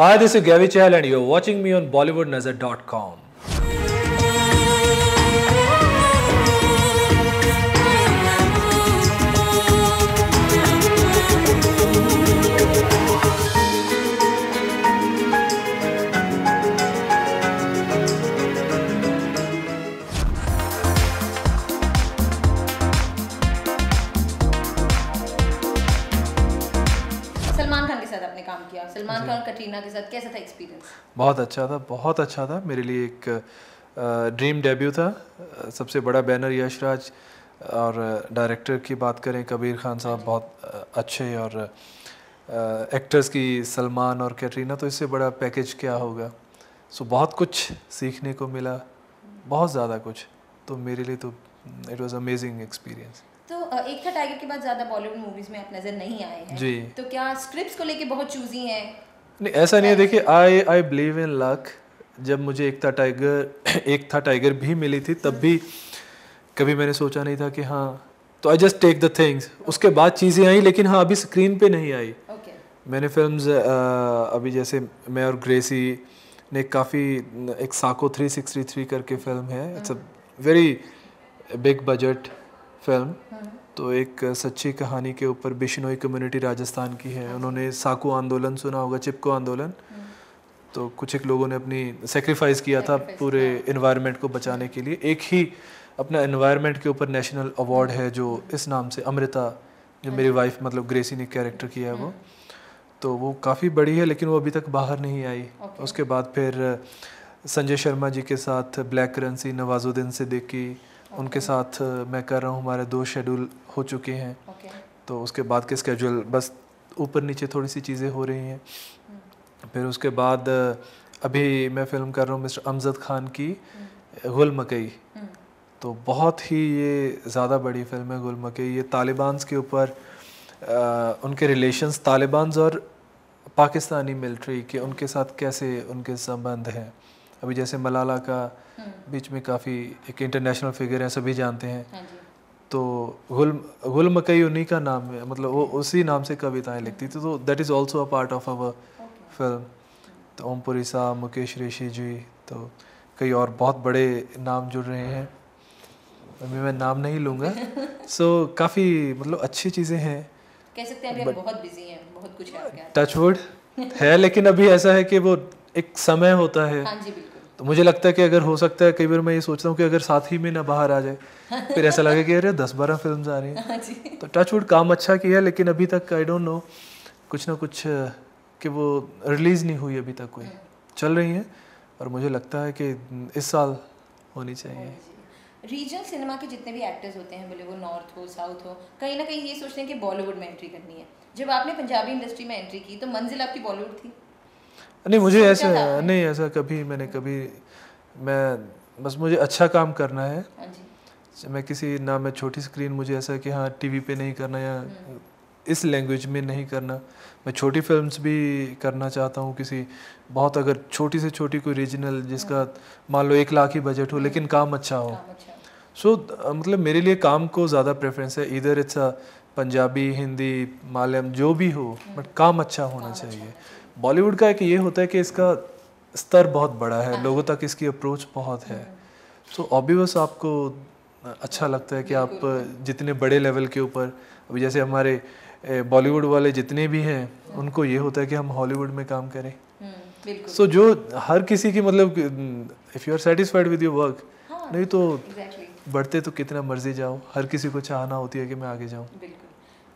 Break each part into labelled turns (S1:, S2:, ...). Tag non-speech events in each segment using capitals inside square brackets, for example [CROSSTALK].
S1: Hi, this is Gavi Chahal and you're watching me on BollywoodNazar.com.
S2: Salman Khan Katrina के साथ कैसा था एक्सपीरियंस
S1: बहुत अच्छा था बहुत अच्छा था मेरे लिए एक ड्रीम डेब्यू था सबसे बड़ा बैनर यशराज और डायरेक्टर की बात करें कबीर खान साहब हाँ बहुत अच्छे और एक्टर्स की सलमान और कैटरीना तो इससे बड़ा पैकेज क्या होगा सो बहुत कुछ सीखने को मिला बहुत ज़्यादा कुछ तो मेरे लिए तो इट वॉज़ अमेजिंग एक्सपीरियंस
S2: एक था टाइगर के बाद ज्यादा बॉलीवुड मूवीज में आप नजर नहीं आए हैं जी तो क्या स्क्रिप्ट्स को लेके बहुत चूजी हैं नहीं
S1: ऐसा नहीं है देखिए आई आई बिलीव इन लक जब मुझे एक था टाइगर [COUGHS] एक था टाइगर भी मिली थी तब भी कभी मैंने सोचा नहीं था कि हाँ तो I just take the things उसके बाद चीज़ें आई लेकिन हाँ अभी स्क्रीन पे नहीं आई okay. मैंने फिल्म्स अभी जैसे मैं और ग्रेसी ने काफ़ी एक साको 363 करके फिल्म है it's a very big budget film तो एक सच्ची कहानी के ऊपर बिश्नोई कम्युनिटी राजस्थान की है उन्होंने साकू आंदोलन सुना होगा चिपको आंदोलन हम्म। तो कुछ एक लोगों ने अपनी सेक्रीफाइस किया था पूरे इन्वायरमेंट को बचाने के लिए एक ही अपना इन्वायरमेंट के ऊपर नेशनल अवार्ड है जो इस नाम से अमृता जो मेरी वाइफ हम्म। मतलब ग्रेसी ने कैरेक्टर किया है वो हम्म। तो वो काफ़ी बड़ी है लेकिन वो अभी तक बाहर नहीं आई उसके बाद फिर संजय शर्मा जी के साथ ब्लैक करेंसी नवाजुद्दीन से देखी उनके साथ मैं कर रहा हूँ हमारे दो शेड्यूल हो चुके हैं तो उसके बाद के स्केड्यूल बस ऊपर नीचे थोड़ी सी चीज़ें हो रही हैं hmm. फिर उसके बाद अभी मैं फिल्म कर रहा हूँ मिस्टर अमजद खान की hmm. गुल मकई hmm. तो बहुत ही ये ज़्यादा बड़ी फिल्म है गुल मकई ये तालिबान के ऊपर उनके रिलेशंस तालिबान और पाकिस्तानी मिलिट्री के उनके साथ कैसे उनके संबंध हैं अभी जैसे मलाला का हम्म। बीच में काफ़ी एक इंटरनेशनल फिगर है सभी जानते हैं हाँ तो गुल गुल मकई उन्हीं का नाम है मतलब वो उसी नाम से कविताएं लिखती थी तो that is also a part of our film तो ओमपुरी साहब मुकेश ऋषि जी तो कई और बहुत बड़े नाम जुड़ रहे हैं अभी मैं नाम नहीं लूँगा सो [LAUGHS] so, काफ़ी मतलब अच्छी चीज़ें हैं
S2: कह सकते हैं अभी But, बहुत बिजी हैं बहुत कुछ है टचवुड है [LAUGHS] लेकिन अभी ऐसा
S1: है कि वो एक समय होता है हाँ जी तो मुझे लगता है कि अगर हो सकता है कई बार मैं ये सोचता हूँ कि अगर साथ ही में ना बाहर आ जाए फिर ऐसा लगे कि अरे दस बारह फिल्म आ रही हैं हाँ तो टचवुड काम अच्छा किया लेकिन अभी तक आई डोंट नो कुछ ना कुछ कि वो रिलीज़ नहीं हुई अभी तक कोई चल रही है और मुझे लगता है कि इस साल होनी चाहिए
S2: रीजनल हाँ सिनेमा के जितने भी एक्टर्स होते हैं बोले वो नॉर्थ हो साउथ हो कहीं ना कहीं ये सोचते हैं कि बॉलीवुड में एंट्री करनी है जब आपने पंजाबी इंडस्ट्री में एंट्री की तो मंजिल आपकी बॉलीवुड थी
S1: नहीं मुझे ऐसा नहीं ऐसा कभी मैंने कभी मैं बस मुझे अच्छा काम करना है हाँ मैं किसी ना मैं छोटी स्क्रीन मुझे ऐसा कि हाँ टीवी पे नहीं करना या हम्म। इस लैंग्वेज में नहीं करना मैं छोटी फिल्म्स भी करना चाहता हूँ किसी बहुत अगर छोटी से छोटी कोई रीजनल जिसका हम्म। मान लो एक लाख ही बजट हो हम्म। लेकिन काम अच्छा हो सो अच्छा so, मतलब मेरे लिए काम को ज़्यादा प्रेफरेंस है इधर इट्स पंजाबी हिंदी मालयम जो भी हो बट काम अच्छा होना अच्छा चाहिए बॉलीवुड का एक ये होता है कि इसका स्तर बहुत बड़ा है हाँ। लोगों तक इसकी अप्रोच बहुत है हाँ। तो ऑब्वियस आपको अच्छा लगता है कि आप जितने बड़े लेवल के ऊपर अभी जैसे हमारे बॉलीवुड वाले जितने भी हैं हाँ। उनको ये होता है कि हम हॉलीवुड में काम करें सो हम्म, so, जो हर किसी की मतलब if you are satisfied with your work
S2: नहीं तो exactly.
S1: बढ़ते तो कितना मर्जी जाओ हर किसी को चाहना होती है कि मैं आगे जाऊँ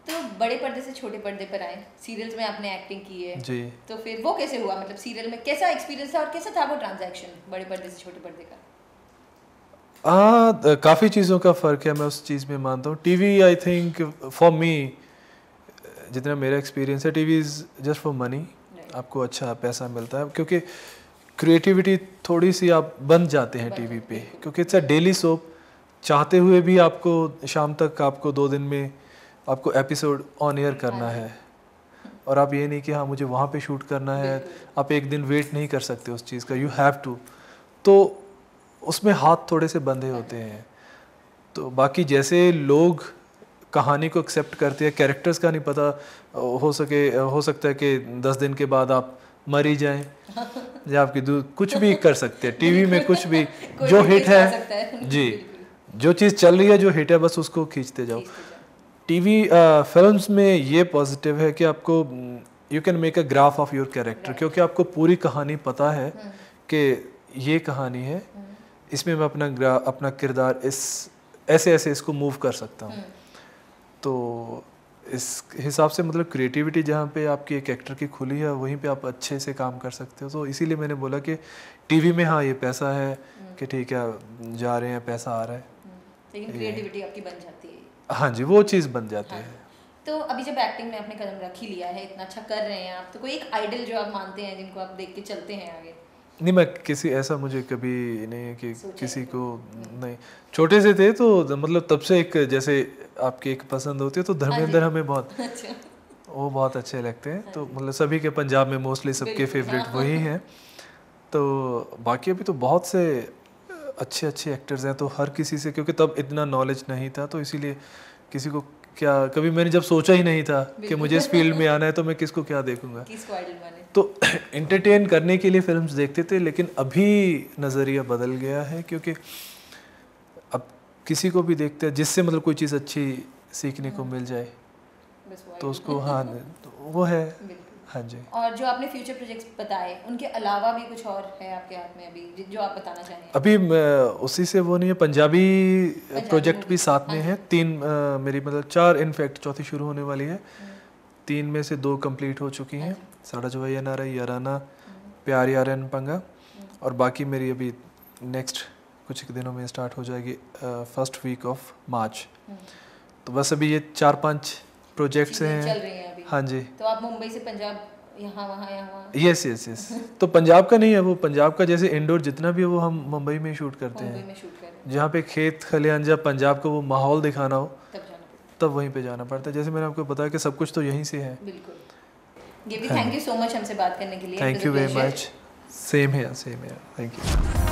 S2: तो बड़े पर्दे से छोटे पर्दे पर आए सीरियल्स में आपने एक्टिंग की है जी तो फिर वो कैसे हुआ मतलब सीरियल में कैसा एक्सपीरियंस था और कैसा था वो ट्रांजैक्शन बड़े पर्दे से छोटे पर्दे का
S1: हाँ काफ़ी चीज़ों का फ़र्क है मैं उस चीज़ में मानता हूँ T V I think for me जितना मेरा एक्सपीरियंस है T V is just for money आपको अच्छा पैसा मिलता है क्योंकि क्रिएटिविटी थोड़ी सी आप बन जाते हैं टी वी पे क्योंकि इट्स अ डेली सोप चाहते हुए भी आपको शाम तक आपको दो दिन में आपको एपिसोड ऑन एयर करना है और आप ये नहीं कि हाँ मुझे वहाँ पे शूट करना है आप एक दिन वेट नहीं कर सकते उस चीज़ का यू हैव टू तो उसमें हाथ थोड़े से बंधे होते हैं तो बाकी जैसे लोग कहानी को एक्सेप्ट करते हैं कैरेक्टर्स का नहीं पता हो सके हो सकता है कि दस दिन के बाद आप मर ही जाएँ या आपकी दूध कुछ भी कर सकते हैं टीवी में कुछ भी [LAUGHS]
S2: जो हिट है जी
S1: [LAUGHS] जो चीज़ चल रही है जो हिट है बस उसको खींचते जाओ टीवी फिल्म्स में ये पॉजिटिव है कि आपको you can make a graph of your character क्योंकि आपको पूरी कहानी पता है hmm. कि ये कहानी है hmm. इसमें मैं अपना ग्रा अपना किरदार इस ऐसे ऐसे इसको मूव कर सकता हूँ hmm. तो इस हिसाब से मतलब क्रिएटिविटी जहाँ पे आपकी एक एक्टर की खुली है वहीं पे आप अच्छे से काम कर सकते हो तो इसीलिए मैंने बोला कि टीवी में हाँ ये पैसा है कि ठीक है जा रहे हैं पैसा आ रहा है
S2: लेकिन क्रिएटिविटी आपकी बन जाती है
S1: हाँ जी वो चीज़ बन जाती हाँ। है
S2: तो अभी जब एक्टिंग में आपने कदम रख ही लिया है इतना अच्छा कर रहे हैं आप तो कोई एक आइडल जो आप मानते हैं जिनको आप देख के चलते हैं आगे
S1: नहीं मैं किसी ऐसा मुझे कभी नहीं कि किसी को नहीं छोटे से थे तो मतलब तब से एक जैसे आपकी एक पसंद होती है तो हाँ धर्मेंद्र हमें बहुत [LAUGHS] अच्छा। वो बहुत अच्छे लगते हैं हाँ तो मतलब सभी के पंजाब में मोस्टली सबके फेवरेट हाँ। वही हैं तो बाकी अभी तो बहुत से अच्छे अच्छे एक्टर्स हैं तो हर किसी से क्योंकि तब इतना नॉलेज नहीं था तो इसीलिए किसी को क्या कभी मैंने जब सोचा ही नहीं था कि मुझे इस फील्ड में आना है तो मैं किसको क्या देखूंगा तो एंटरटेन [CLEARS THROAT] करने के लिए फिल्म्स देखते थे लेकिन अभी नज़रिया बदल गया है क्योंकि अब किसी को भी देखते हैं जिससे मतलब कोई चीज़ अच्छी सीखने को हाँ। मिल जाए
S2: तो उसको हाँ [LAUGHS]
S1: तो वो है हाँ जी
S2: और जो आपने फ्यूचर प्रोजेक्ट्स बताए उनके अलावा भी कुछ और है आपके हाथ में अभी जो आप बताना चाहेंगे
S1: अभी उसी से वो नहीं है पंजाबी, प्रोजेक्ट भी साथ में हाँ है तीन मेरी मतलब चार इनफैक्ट चौथी शुरू होने वाली है हम्म। तीन में से दो कंप्लीट हो चुकी हैं अच्छा। साढ़ा जो जवैया नारा याराना प्यार यारन पंगा और बाकी मेरी अभी नेक्स्ट कुछ एक दिनों में स्टार्ट हो जाएगी फर्स्ट वीक ऑफ मार्च तो बस अभी ये चार पांच प्रोजेक्ट्स हैं हाँ जी
S2: तो आप मुंबई से पंजाब
S1: यस यस यस तो पंजाब का नहीं है वो पंजाब का जैसे इंडोर जितना भी है वो हम मुंबई में शूट करते हैं जहाँ पे खेत खलिहान जब पंजाब का वो माहौल दिखाना हो तब, वहीं पे जाना पड़ता है जैसे मैंने आपको बताया कि सब कुछ तो यहीं से है
S2: थैंक यू सो मच हमसे बात करने के लिए thank you very much
S1: same है सेम है थैंक यू